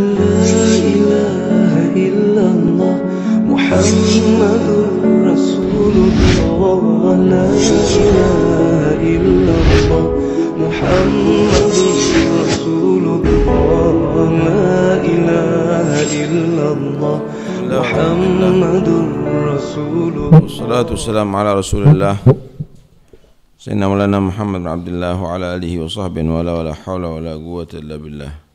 لا إله إلا الله محمد رسول الله لا إله إلا الله محمد رسول الله لا إله إلا الله محمد رسول الله والصلاة والسلام على رسول الله سيدنا مولانا محمد بن عبد الله وعلى آله وصحبه ولا ولا حول ولا قوة إلا بالله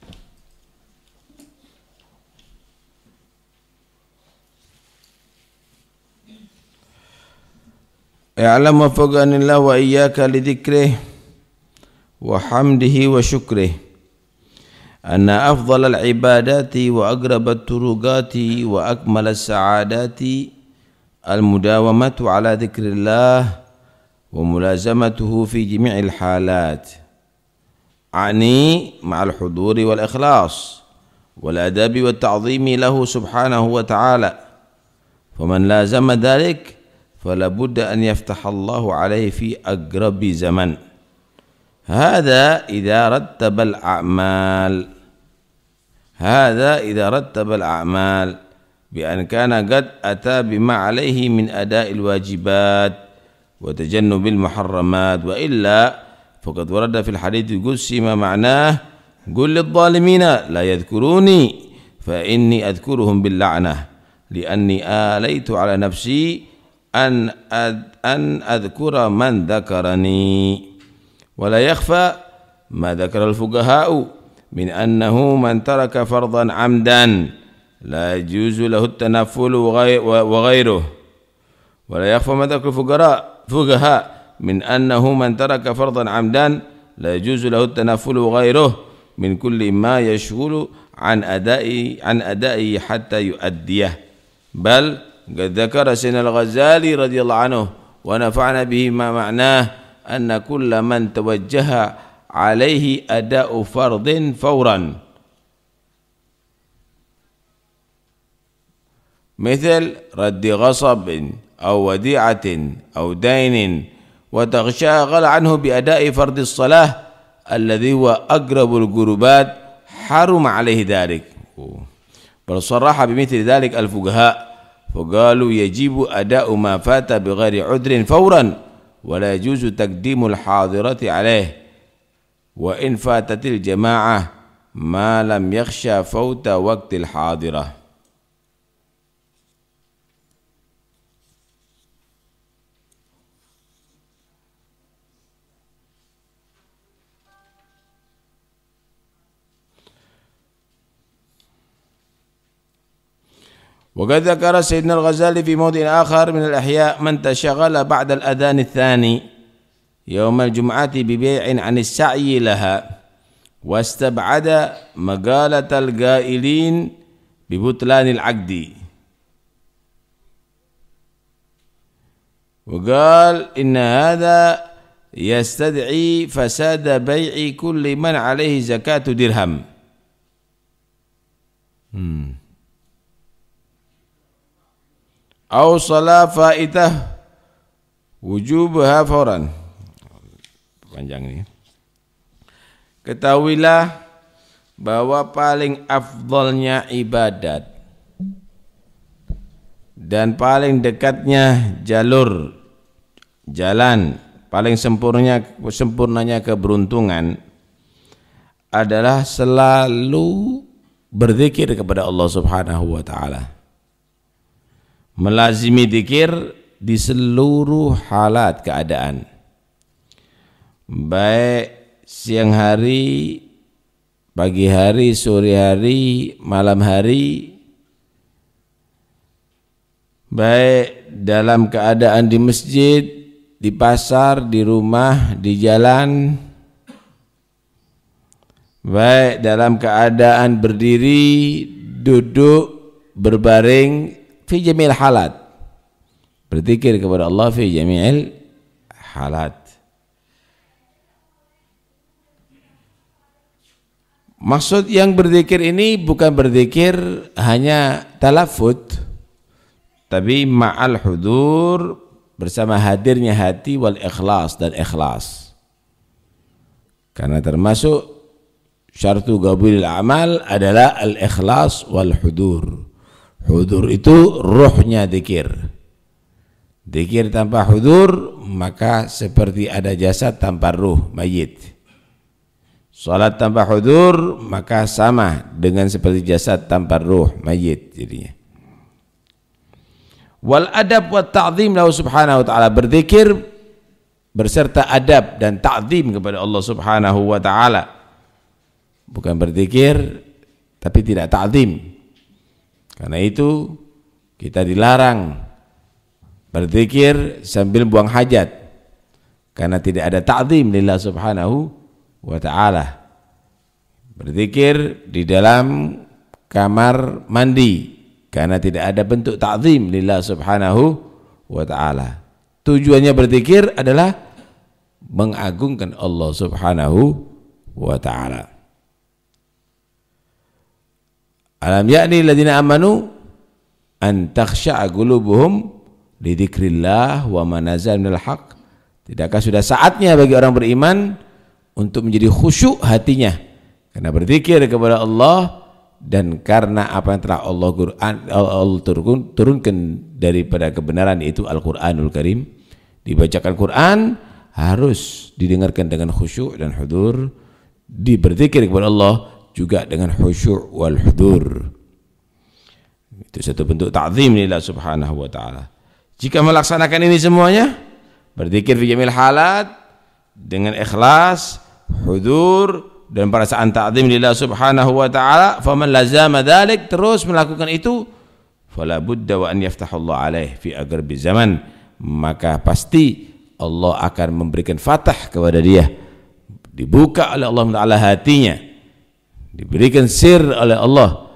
اعلم ان الله وإياك لذكره وحمده وشكره أن أفضل العبادات وأقرب الطرقات وأكمل السعادات المداومة على ذكر الله وملازمته في جميع الحالات عني مع الحضور والإخلاص والأدب والتعظيم له سبحانه وتعالى فمن لازم ذلك فلا بد أن يفتح الله عليه في أقرب زمن هذا إذا رتب الأعمال هذا إذا رتب الأعمال بأن كان قد أتى بما عليه من أداء الواجبات وتجنب المحرمات وإلا فقد ورد في الحديث القدسي ما معناه قل للظالمين لا يذكروني فإني أذكرهم باللعنة لأني آليت على نفسي أن أن أذكر من ذكرني ولا يخفى ما ذكر الفقهاء من أنه من ترك فرضا عمدا لا يجوز له التنفل وغيره ولا يخفى ما ذكر الفقراء فقهاء من أنه من ترك فرضا عمدا لا يجوز له التنفل وغيره من كل ما يشغل عن أدائه عن أدائه حتى يؤديه بل قد ذكر سن الغزالي رضي الله عنه ونفعنا به ما معناه أن كل من توجه عليه أداء فرض فورا مثل رد غصب أو وديعة أو دين وتغشاغل عنه بأداء فرض الصلاة الذي هو أقرب القربات حرم عليه ذلك بل صرح بمثل ذلك الفقهاء فقالوا يجب أداء ما فات بغير عذر فورا ولا يجوز تقديم الحاضرة عليه وإن فاتت الجماعة ما لم يخشى فوت وقت الحاضرة وقد ذكر سيدنا الغزالي في موضع آخر من الأحياء من تشغل بعد الأذان الثاني يوم الجمعة ببيع عن السعي لها واستبعد مقالة القائلين ببطلان العقد وقال إن هذا يستدعي فساد بيع كل من عليه زكاة درهم au salat faidah wujubha fawran panjang ini ketahuilah bahwa paling afdolnya ibadat dan paling dekatnya jalur jalan paling sempurnanya sempurnanya keberuntungan adalah selalu berzikir kepada Allah Subhanahu wa taala melazimi dikir di seluruh halat keadaan baik siang hari pagi hari sore hari malam hari baik dalam keadaan di masjid di pasar di rumah di jalan baik dalam keadaan berdiri duduk berbaring fi jamil halat. Berzikir kepada Allah fi jamil halat. Maksud yang berzikir ini bukan berzikir hanya talafut tapi ma'al hudur bersama hadirnya hati wal ikhlas dan ikhlas. Karena termasuk syartu gabulil amal adalah al-ikhlas wal hudur. Hudur itu rohnya dikir. Dikir tanpa hudur maka seperti ada jasad tanpa ruh mayit. Salat tanpa hudur maka sama dengan seperti jasad tanpa ruh mayit jadinya. Wal adab wa ta'zim lahu subhanahu wa ta'ala berzikir berserta adab dan ta'zim kepada Allah subhanahu wa ta'ala. Bukan berzikir tapi tidak ta'zim. Karena itu kita dilarang berzikir sambil buang hajat karena tidak ada ta'zim lillah subhanahu wa ta'ala. Berzikir di dalam kamar mandi karena tidak ada bentuk ta'zim lillah subhanahu wa ta'ala. Tujuannya berzikir adalah mengagungkan Allah subhanahu wa ta'ala. Alam yakni ladina amanu an takhsya'a qulubuhum li dzikrillah wa manazal minal haq. Tidakkah sudah saatnya bagi orang beriman untuk menjadi khusyuk hatinya karena berzikir kepada Allah dan karena apa yang telah Allah Quran Allah turun, turunkan daripada kebenaran yaitu Al-Qur'anul Karim dibacakan Quran harus didengarkan dengan khusyuk dan hudur diberzikir kepada Allah juga dengan khusyuk wal hudur itu satu bentuk ta'zim nilai subhanahu wa ta'ala jika melaksanakan ini semuanya berzikir fi jamil halat dengan ikhlas hudur dan perasaan ta'zim lillah subhanahu wa ta'ala faman lazama dhalik terus melakukan itu fala budda wa an yaftahullah alaih fi agarbi zaman maka pasti Allah akan memberikan fatah kepada dia dibuka oleh Allah Taala hatinya diberikan sir oleh Allah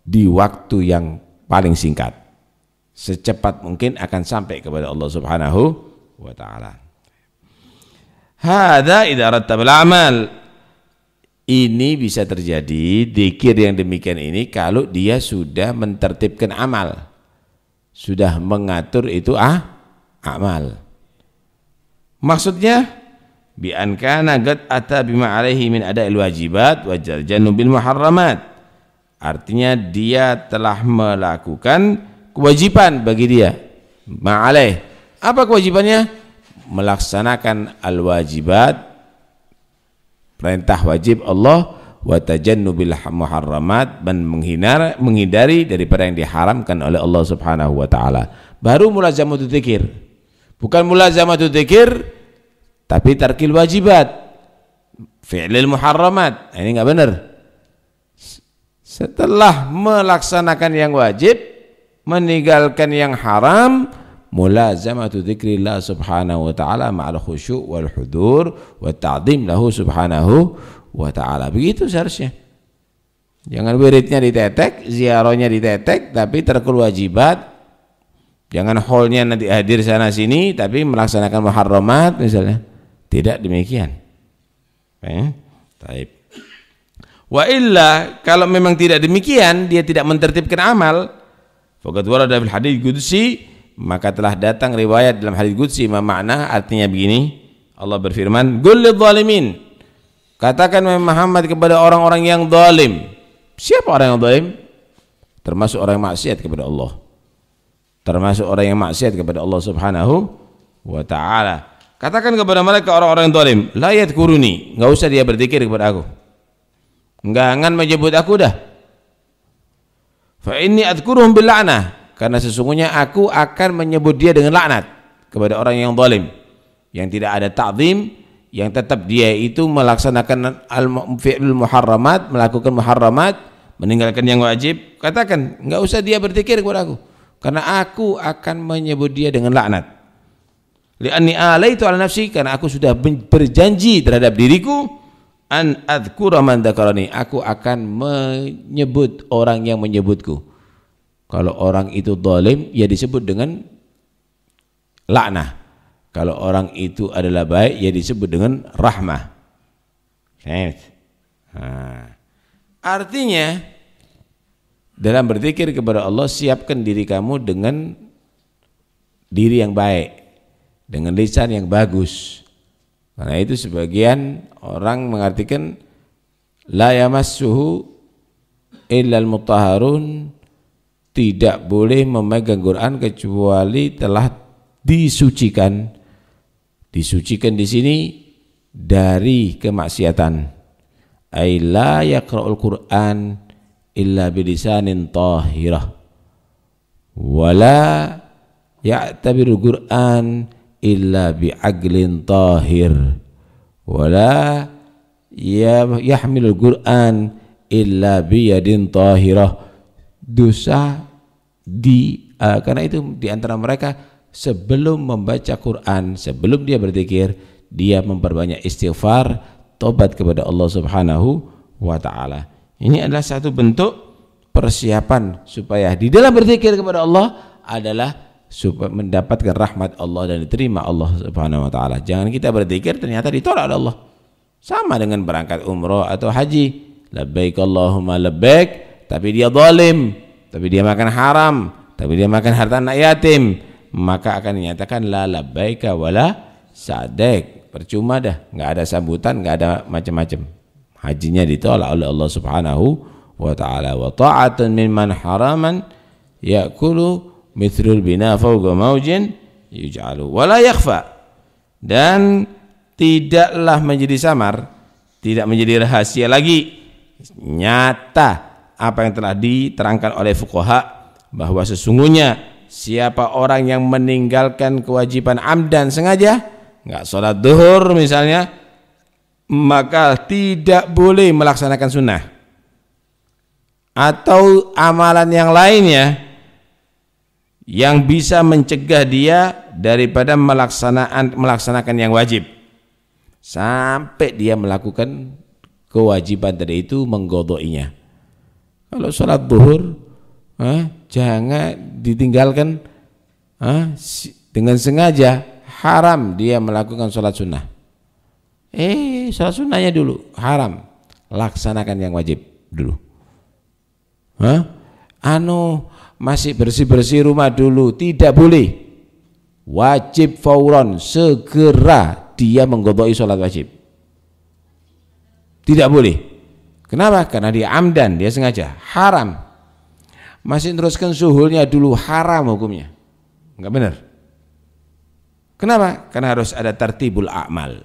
di waktu yang paling singkat. Secepat mungkin akan sampai kepada Allah Subhanahu wa taala. Hadza idza rattabal amal. Ini bisa terjadi dikir yang demikian ini kalau dia sudah mentertibkan amal. Sudah mengatur itu ah amal. Maksudnya bi an kana qad ata bima alaihi min ada'il wajibat wa jaljannu bil muharramat artinya dia telah melakukan kewajiban bagi dia ma'alaih apa kewajibannya melaksanakan al wajibat perintah wajib Allah wa tajannubil muharramat dan menghindar, menghindari daripada yang diharamkan oleh Allah Subhanahu wa taala. Baru mulazamatu dzikir. Bukan mulazamatu dzikir tapi tarkil wajibat, fi'lil muharramat, nah, ini enggak benar. Setelah melaksanakan yang wajib, meninggalkan yang haram, mulazamatu dzikrillah subhanahu wa ta'ala ma'al khusyu' wal hudur wa ta'dhim lahu subhanahu wa ta'ala. Begitu seharusnya. Jangan wiridnya ditetek, ziarahnya ditetek, tapi terkul wajibat. Jangan holnya nanti hadir sana sini, tapi melaksanakan muharramat misalnya. Tidak demikian. Eh, taib. Wa illa kalau memang tidak demikian dia tidak mentertibkan amal, Fakat warada fil hadis qudsi maka telah datang riwayat dalam hadis qudsi makna artinya begini Allah berfirman qul zalimin katakan Muhammad kepada orang-orang yang zalim siapa orang yang zalim termasuk orang yang maksiat kepada Allah termasuk orang yang maksiat kepada Allah Subhanahu wa taala Katakan kepada mereka orang-orang yang dolim, layat kuruni, enggak usah dia berzikir kepada aku. Enggak akan menyebut aku dah. Fa inni adkuruhum bil la'nah, karena sesungguhnya aku akan menyebut dia dengan laknat kepada orang yang dolim, yang tidak ada ta'zim, yang tetap dia itu melaksanakan al-fi'lul muharramat, melakukan muharramat, meninggalkan yang wajib. Katakan, enggak usah dia berzikir kepada aku, karena aku akan menyebut dia dengan laknat li'anni alaitu ala nafsi karena aku sudah berjanji terhadap diriku an adzkura man dzakarani aku akan menyebut orang yang menyebutku kalau orang itu zalim ya disebut dengan laknah kalau orang itu adalah baik ya disebut dengan rahmah nah. artinya dalam berzikir kepada Allah siapkan diri kamu dengan diri yang baik dengan lisan yang bagus. Karena itu sebagian orang mengartikan la yamassuhu illal mutahharun tidak boleh memegang Quran kecuali telah disucikan. Disucikan di sini dari kemaksiatan. Ai la yaqra'ul Qur'an illa bilisanin tahirah. Wala ya'tabiru Qur'an illa bi'aglin tahir wala ya yahmilul Qur'an illa biyadin tahirah dosa di uh, karena itu di antara mereka sebelum membaca Quran sebelum dia berzikir dia memperbanyak istighfar tobat kepada Allah Subhanahu wa taala ini adalah satu bentuk persiapan supaya di dalam berzikir kepada Allah adalah supaya mendapatkan rahmat Allah dan diterima Allah Subhanahu wa taala. Jangan kita berzikir ternyata ditolak oleh Allah. Sama dengan berangkat umroh atau haji. Labbaik Allahumma labbaik, tapi dia zalim, tapi dia makan haram, tapi dia makan harta anak yatim, maka akan dinyatakan la labbaika wala sadek. Percuma dah, nggak ada sambutan, nggak ada macam-macam. Hajinya ditolak oleh Allah Subhanahu wa taala. Wa ta'atan mimman haraman ya'kulu mithrul bina fawqa maujin yuj'alu la yakhfa dan tidaklah menjadi samar tidak menjadi rahasia lagi nyata apa yang telah diterangkan oleh fuqaha bahwa sesungguhnya siapa orang yang meninggalkan kewajiban amdan sengaja enggak sholat duhur misalnya maka tidak boleh melaksanakan sunnah atau amalan yang lainnya yang bisa mencegah dia daripada melaksanakan melaksanakan yang wajib sampai dia melakukan kewajiban tadi itu menggodoinya kalau sholat duhur eh, jangan ditinggalkan eh, dengan sengaja haram dia melakukan sholat sunnah eh sholat sunnahnya dulu haram laksanakan yang wajib dulu Hah? anu masih bersih-bersih rumah dulu, tidak boleh. Wajib fauron, segera dia menggodoi sholat wajib. Tidak boleh. Kenapa? Karena dia amdan, dia sengaja. Haram. Masih teruskan suhulnya dulu, haram hukumnya. Enggak benar. Kenapa? Karena harus ada tertibul amal.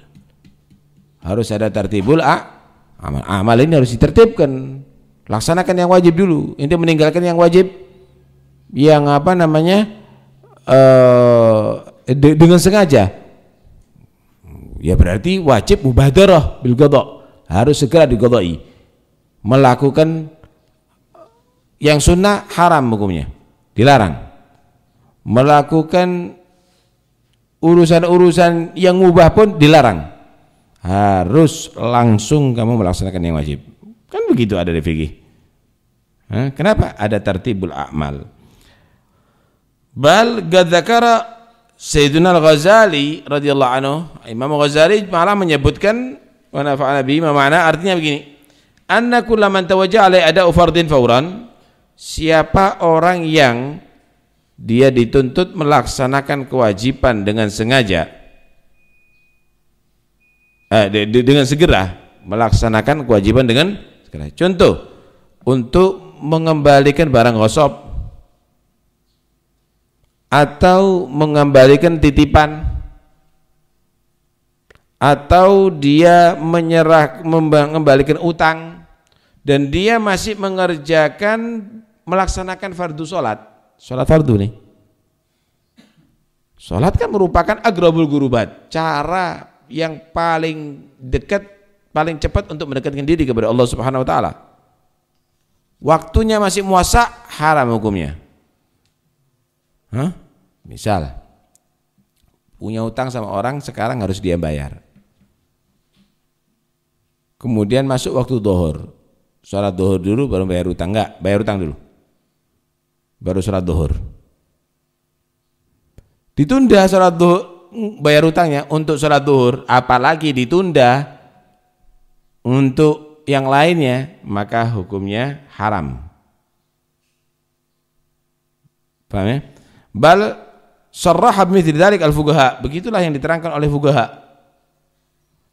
Harus ada tertibul a amal. Amal ini harus ditertibkan. Laksanakan yang wajib dulu. Ini meninggalkan yang wajib yang apa namanya uh, dengan sengaja ya berarti wajib mubadarah bil godok harus segera digodoi melakukan yang sunnah haram hukumnya dilarang melakukan urusan-urusan yang mubah pun dilarang harus langsung kamu melaksanakan yang wajib kan begitu ada di fikih kenapa ada tertibul amal Bal gadzakara Sayyidina Al-Ghazali radhiyallahu anhu, Imam Ghazali malah menyebutkan wa nafa'ana bihi mana artinya begini. Anna kullaman tawajja ala ada fardin fauran siapa orang yang dia dituntut melaksanakan kewajiban dengan sengaja eh, dengan segera melaksanakan kewajiban dengan segera. Contoh untuk mengembalikan barang gosop atau mengembalikan titipan atau dia menyerah mengembalikan utang dan dia masih mengerjakan melaksanakan fardu sholat sholat fardu nih sholat kan merupakan agrobul gurubat cara yang paling dekat paling cepat untuk mendekatkan diri kepada Allah subhanahu wa ta'ala waktunya masih muasa haram hukumnya Hah? Misal punya utang sama orang sekarang harus dia bayar. Kemudian masuk waktu dohor, sholat dohor dulu baru bayar utang nggak? Bayar utang dulu, baru sholat dohor. Ditunda sholat dohor, bayar utangnya untuk sholat dohor, apalagi ditunda untuk yang lainnya maka hukumnya haram. Paham ya? Bal sarraha bimithli dhalik al-fuqaha. Begitulah yang diterangkan oleh fuqaha.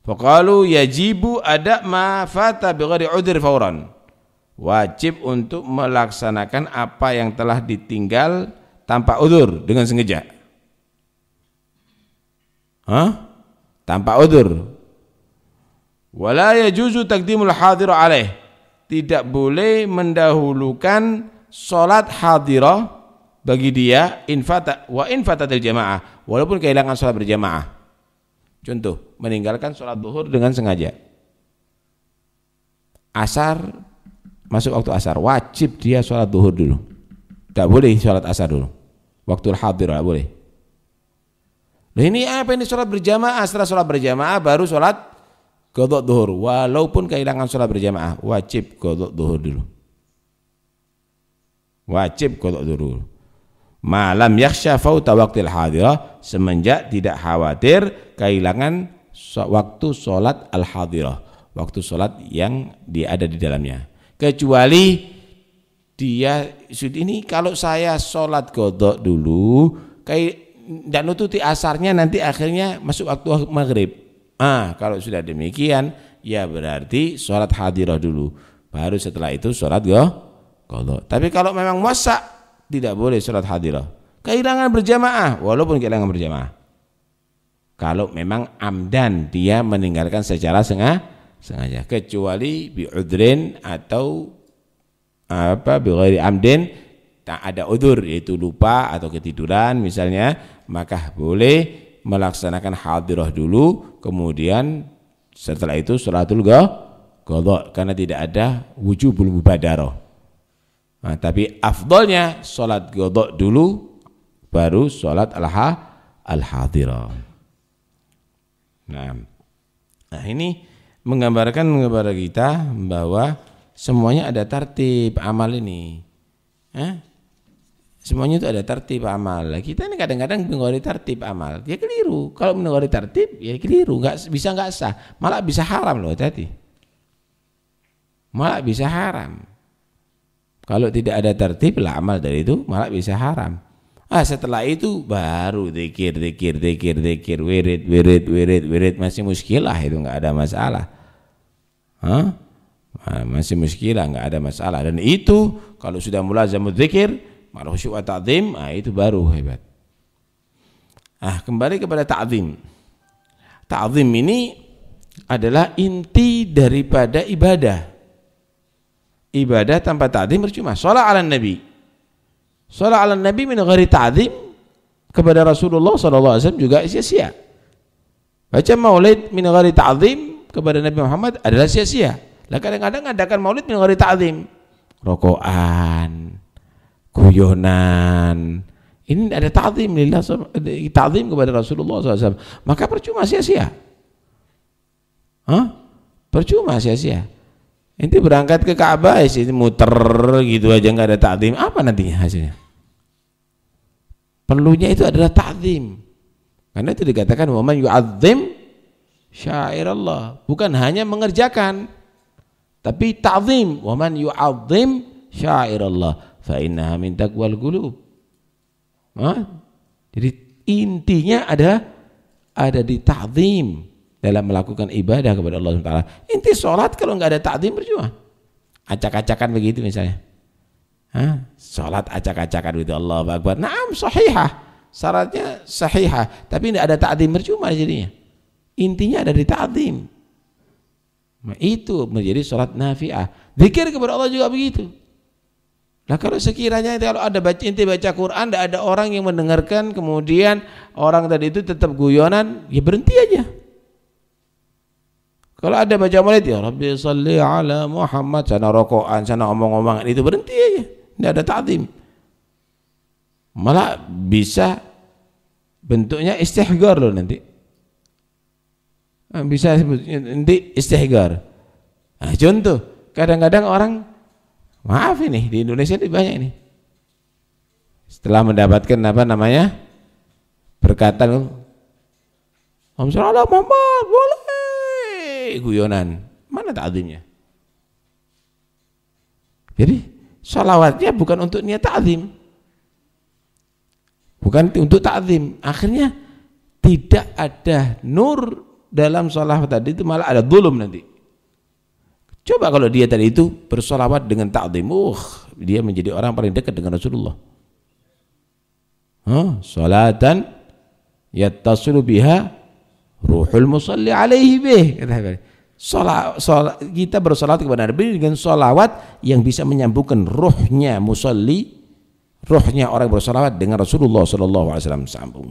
Faqalu yajibu ada ma fata bighairi udhri fauran. Wajib untuk melaksanakan apa yang telah ditinggal tanpa udur dengan sengaja. Hah? Tanpa udur. Wala yajuzu taqdimul hadir alaih. Tidak boleh mendahulukan sholat hadirah bagi dia infata wa infatatil jamaah walaupun kehilangan sholat berjamaah contoh meninggalkan sholat duhur dengan sengaja asar masuk waktu asar wajib dia sholat duhur dulu tidak boleh sholat asar dulu waktu hadir tidak boleh nah ini apa ini sholat berjamaah setelah sholat berjamaah baru sholat kodok duhur walaupun kehilangan sholat berjamaah wajib kodok duhur dulu wajib kodok duhur malam yaksha fauta waktil hadirah semenjak tidak khawatir kehilangan waktu sholat al-hadirah waktu sholat yang dia ada di dalamnya kecuali dia ini kalau saya sholat godok dulu kayak tidak nututi asarnya nanti akhirnya masuk waktu maghrib ah kalau sudah demikian ya berarti sholat hadirah dulu baru setelah itu sholat godok tapi kalau memang muasa tidak boleh sholat hadirah. Kehilangan berjamaah, walaupun kehilangan berjamaah. Kalau memang amdan dia meninggalkan secara sengaja, sengaja kecuali biudrin atau apa bighairi amdin tak ada udur yaitu lupa atau ketiduran misalnya maka boleh melaksanakan hadirah dulu kemudian setelah itu sholatul gha, karena tidak ada wujubul mubadaro Nah, tapi afdolnya sholat godok dulu, baru sholat alha al-hadirah. Nah, ini menggambarkan kepada kita bahwa semuanya ada tertib amal ini. Eh? Semuanya itu ada tertib amal. Nah, kita ini kadang-kadang mengawali tertib amal, Ya keliru. Kalau mengawali tertib, ya keliru, nggak bisa nggak sah, malah bisa haram loh hati-hati. Malah bisa haram. Kalau tidak ada tertib lah amal dari itu malah bisa haram. Ah setelah itu baru dikir, dikir, dikir, dikir, wirid, wirid, wirid, wirid masih muskilah itu enggak ada masalah. Hah? Ah, masih muskilah enggak ada masalah dan itu kalau sudah zaman dzikir, malah khusyuk wa ta'zim, ah itu baru hebat. Ah kembali kepada ta'zim. Ta'zim ini adalah inti daripada ibadah ibadah tanpa ta'zim percuma sholat ala nabi sholat ala nabi min ghairi ta'zim kepada Rasulullah SAW juga sia-sia baca maulid min ghairi ta'zim kepada Nabi Muhammad adalah sia-sia lah kadang-kadang maulid min ghairi ta'zim rokoan guyonan ini ada ta'zim lillah ta'zim kepada Rasulullah SAW maka percuma sia-sia Hah? percuma sia-sia ini berangkat ke Ka'bah ya sih muter gitu aja nggak ada takdim. Apa nantinya hasilnya? Perlunya itu adalah takdim. Karena itu dikatakan waman yu'adzim syair Allah. Bukan hanya mengerjakan tapi ta'zim waman yu'adzim syair Allah fa innaha min taqwal qulub. Jadi intinya ada ada di ta'zim dalam melakukan ibadah kepada Allah Subhanahu Taala Inti sholat kalau enggak ada takzim berjuang. Acak-acakan begitu misalnya. Hah? Sholat acak-acakan itu Allah Akbar. Naam sahihah. Syaratnya sahihah. Tapi enggak ada berjuang bercuma jadinya. Intinya ada di takzim. Nah, itu menjadi sholat nafiah. Zikir kepada Allah juga begitu. Nah kalau sekiranya kalau ada baca inti baca Quran, tidak ada orang yang mendengarkan, kemudian orang tadi itu tetap guyonan, ya berhenti aja. Kalau ada baca maulid ya Rabbi salli ala Muhammad sana rokokan, sana omong-omongan itu berhenti aja. Tidak ada ta'zim. Malah bisa bentuknya istihgar loh nanti. Ah, bisa nanti istihgar. Nah, contoh, kadang-kadang orang maaf ini di Indonesia ini banyak ini. Setelah mendapatkan apa namanya? perkataan Om Salah Muhammad, boleh guyonan. Mana ta'zimnya? Jadi sholawatnya bukan untuk niat ta'zim. Bukan untuk ta'zim. Akhirnya tidak ada nur dalam sholawat tadi itu malah ada zulum nanti. Coba kalau dia tadi itu bersolawat dengan ta'zim, uh, dia menjadi orang paling dekat dengan Rasulullah. Huh, salatan yattasilu biha ruhul musalli alaihi bih kata Habib Salah, kita bersolat kepada Nabi dengan solawat yang bisa menyambungkan ruhnya musalli rohnya orang bersolawat dengan Rasulullah Shallallahu Alaihi Wasallam sambung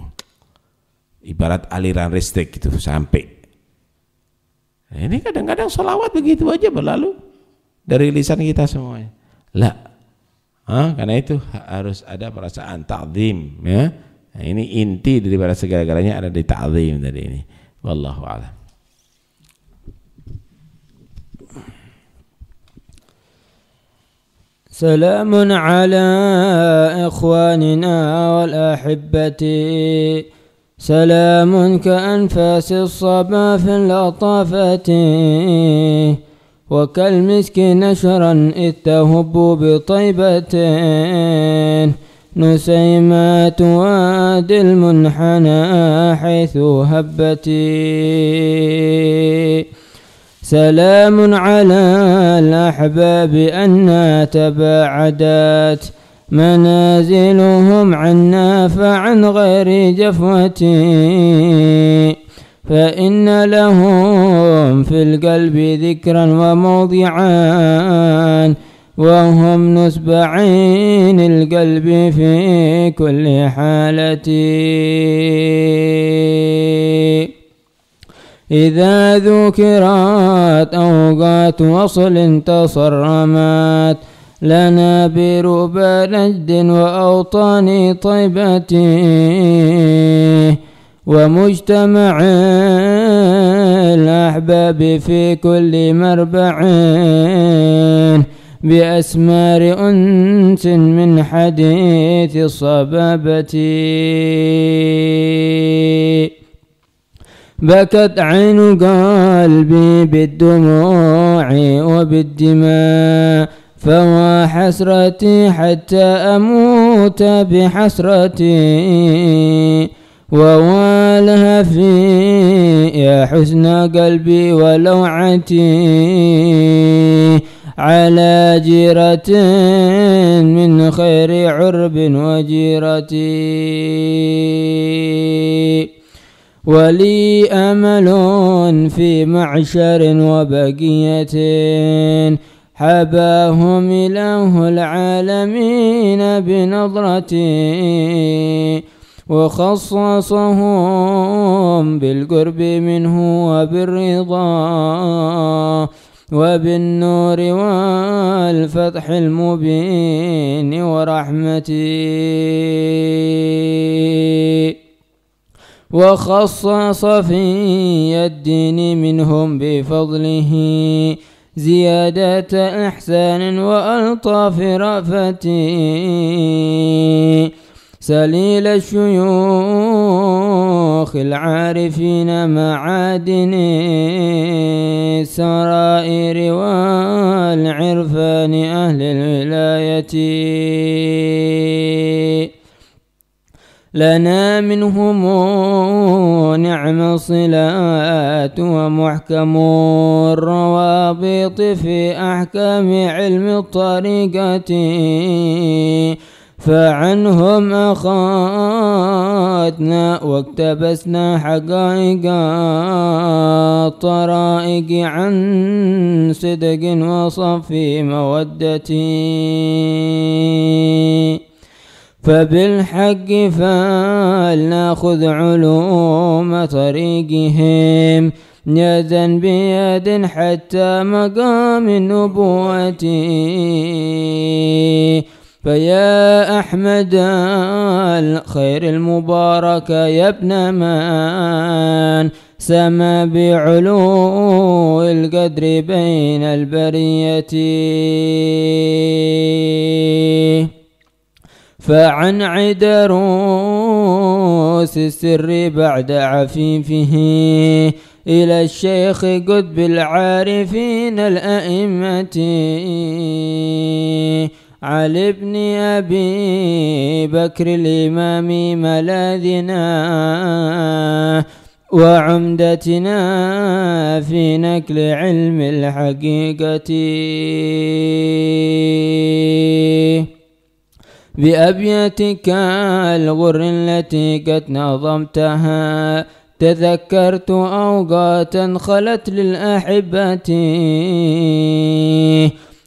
ibarat aliran listrik gitu sampai nah, ini kadang-kadang solawat begitu aja berlalu dari lisan kita semuanya lah Hah, karena itu harus ada perasaan ta'zim ya nah, ini inti daripada segala-galanya ada di ta'zim tadi ini والله أعلم سلام على إخواننا والأحبة سلام كأنفاس الصبا في اللطافة وكالمسك نشرا إذ تهب بطيبة نسيمات واد المنحنى حيث هبتي سلام على الأحباب أنا تباعدت منازلهم عنا فعن غير جفوتي فإن لهم في القلب ذكرا وموضعان وهم نسبعين القلب في كل حالتي إذا ذكرت أوقات وصل تصرمات لنا بربى نجد وأوطان طيبته ومجتمع الأحباب في كل مربع بأسمار أنس من حديث صبابتي بكت عين قلبي بالدموع وبالدماء فوا حسرتي حتى أموت بحسرتي ووالها في يا حسن قلبي ولوعتي على جيرة من خير عرب وجيرة ولي أمل في معشر وبقية حباهم إله العالمين بنظرة وخصصهم بالقرب منه وبالرضا وبالنور والفتح المبين ورحمتي وخص صفي الدين منهم بفضله زيادة إحسان وألطاف رأفتي سليل الشيوخ شيوخ العارفين معادن سرائر والعرفان أهل الولاية لنا منهم نعم الصلات ومحكم الروابط في أحكام علم الطريقة فعنهم أخذنا واقتبسنا حقائق الطرائق عن صدق وصف مودتي فبالحق فلناخذ علوم طريقهم يدا بيد حتى مقام نبوتي فيا أحمد الخير المبارك يا ابن من سما بعلو القدر بين البرية فعن عدروس السر بعد عفيفه إلى الشيخ قد بالعارفين الأئمة علي بن أبي بكر الإمام ملاذنا وعمدتنا في نقل علم الحقيقة بأبيتك الغر التي قد نظمتها تذكرت أوقاتا خلت للأحبة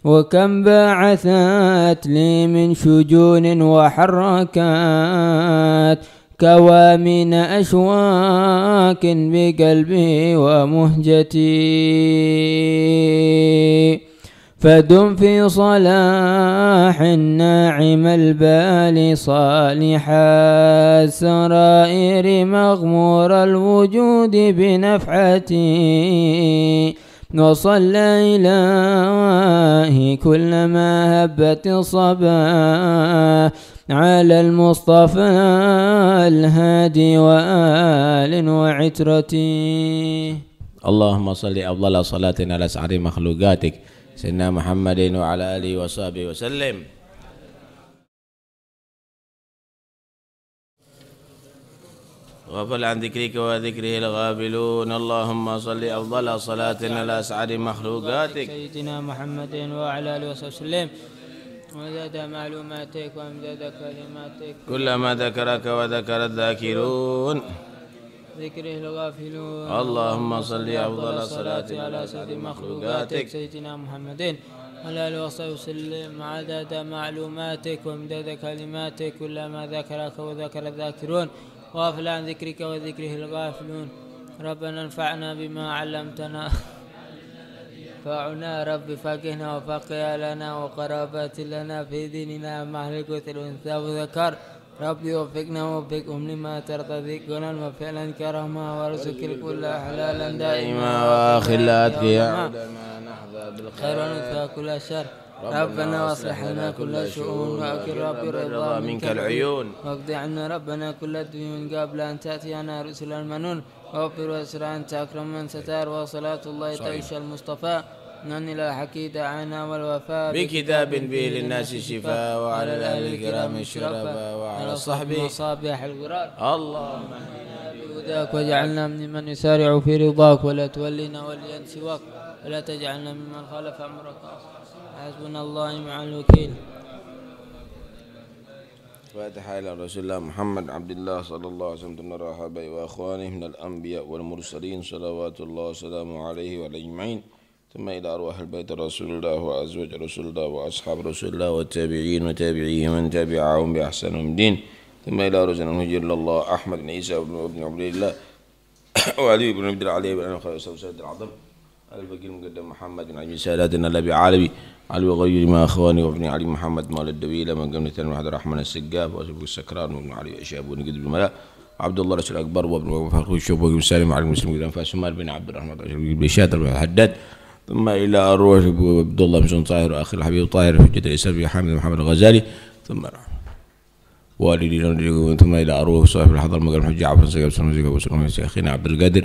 وكم بعثت لي من شجون وحركات كوامن أشواك بقلبي ومهجتي فدم في صلاح الناعم البال صالح السرائر مغمور الوجود بنفحتي وصلى إلهي كلما هبت الصبا على المصطفى الهادي وآل وعترته اللهم صل أفضل صلاة على سعر مخلوقاتك سيدنا محمد وعلى آله وصحبه وسلم غفل عن ذكرك وذكره الغافلون اللهم صل أفضل صلاة على أسعد مخلوقاتك سيدنا محمد وعلى آله وصحبه وسلم وزاد معلوماتك وامداد كلماتك كلما ذكرك وذكر الذاكرون ذكره الغافلون اللهم صل أفضل صلاة على اسعد مخلوقاتك سيدنا محمد وعلى آله وصحبه وسلم عدد معلوماتك وامداد كلماتك كلما ذكرك وذكر الذاكرون غافل عن ذكرك وذكره الغافلون ربنا انفعنا بما علمتنا فعنا رب فقهنا وفقه لنا وقرابات لنا في ديننا مهلكة الأنثى والذكر ربي وفقنا وفقهم لما ترتضي كنا وفعلا كرما وارزق الكل حلالا دائما واخر الآتي يا نحظى بالخير وننسى كل شر ربنا واصلح لنا كل شؤون واكل ربي الرضا منك العيون واقض عنا ربنا كل الديون قبل ان تاتينا رسل المنون واغفر واسر انت اكرم من ستار وصلاه الله تعيش المصطفى نن الى حكيد عنا والوفاء بكتاب به للناس شفاء وعلى الاهل الكرام الشرفاء وعلى الصحب وصابح الغرار اللهم اهدنا هداك واجعلنا ممن يسارع في رضاك ولا تولنا وليا سواك ولا تجعلنا ممن خالف امرك حسبنا الله مع الوكيل فاتحة إلى رسول الله محمد عبد الله صلى الله عليه وسلم ورحبه وأخوانه من الأنبياء والمرسلين صلوات الله وسلامه عليه وعلى أجمعين ثم إلى أرواح البيت رسول الله وأزواج رسول الله وأصحاب رسول الله والتابعين وتابعيهم من تبعهم بأحسن دين ثم إلى رجل أنه إلى الله أحمد بن عيسى بن ابن عبد الله وعلي بن عبد العلي بن خير سيد العظم الفقير المقدم محمد بن عبد ساداتنا الأبي عالبي علي وغير ما أخواني وابني علي محمد مال لما قمنا تنمى المحد الرحمن السقاف وأبو السكران وابن علي أشاب بن قدب الملاء عبد الله رسول أكبر وابن فخر الشوب وابن سالم على المسلم قدام فاسمال بن عبد الرحمن بن شاتر بن ثم إلى أروح عبد الله بن طاهر وأخي الحبيب طاهر حجة الإسلام حامد محمد الغزالي ثم رحمه والدي ثم الى اروه صاحب الحضر مقام حج عبد الزقب سنوزيق وسلم اخينا عبد القادر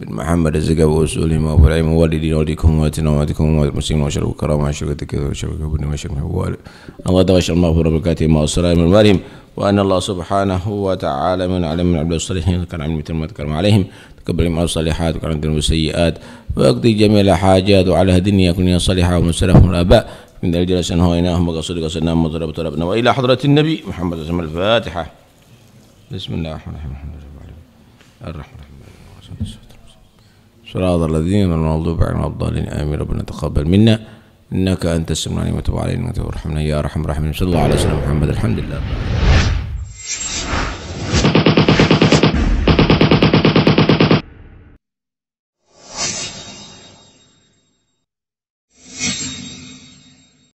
بن محمد الزقاب وسلم ابو العلم والدي وليكم واتنا واتكم والمسلمين وشرف الكرامه وشركة كذا وشركة بن مشرف والد الله دغش المغفره بركاته ما من المريم وان الله سبحانه وتعالى من علم من عبد الصالحين كان عمل مثل ما تكرم عليهم تقبل من الصالحات وكان عندهم السيئات واقضي جميع الحاجات وعلى الدنيا كن صالحه ومن سلف الاباء من ذلك جلسنا هويناهم وقصد قصدناهم وضرب طلبنا وإلى حضرة النبي محمد صلى الله الفاتحة بسم الله الرحمن الرحيم الحمد لله رب العالمين الرحمن الرحيم صراط الذين المغضوب عليهم الضالين آمين ربنا تقبل منا إنك أنت السميع العليم وتب علينا وتب ارحمنا يا أرحم الراحمين صلى الله عليه وسلم محمد الحمد لله